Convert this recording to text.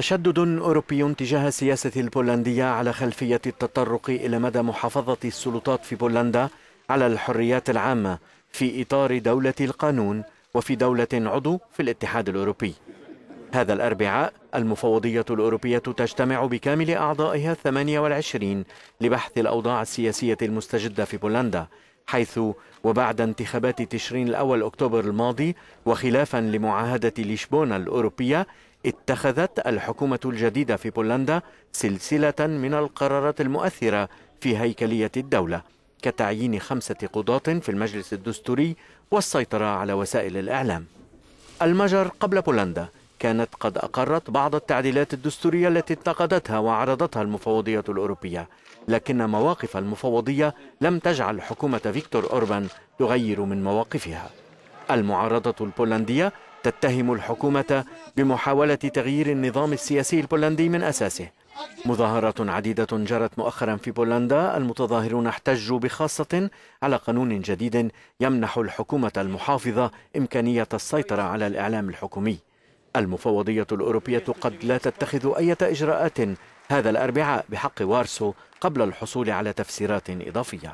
تشدد أوروبي تجاه السياسة البولندية على خلفية التطرق إلى مدى محافظة السلطات في بولندا على الحريات العامة في إطار دولة القانون وفي دولة عضو في الاتحاد الأوروبي هذا الأربعاء المفوضية الأوروبية تجتمع بكامل أعضائها 28 لبحث الأوضاع السياسية المستجدة في بولندا حيث وبعد انتخابات تشرين الأول أكتوبر الماضي وخلافا لمعاهدة لشبونة الأوروبية اتخذت الحكومة الجديدة في بولندا سلسلة من القرارات المؤثرة في هيكلية الدولة كتعيين خمسة قضاة في المجلس الدستوري والسيطرة على وسائل الإعلام المجر قبل بولندا كانت قد أقرت بعض التعديلات الدستورية التي اتقدتها وعرضتها المفوضية الأوروبية لكن مواقف المفوضية لم تجعل حكومة فيكتور أوربان تغير من مواقفها المعارضة البولندية تتهم الحكومة بمحاولة تغيير النظام السياسي البولندي من أساسه مظاهرات عديدة جرت مؤخرا في بولندا المتظاهرون احتجوا بخاصة على قانون جديد يمنح الحكومة المحافظة إمكانية السيطرة على الإعلام الحكومي المفوضية الأوروبية قد لا تتخذ أي إجراءات هذا الأربعاء بحق وارسو قبل الحصول على تفسيرات إضافية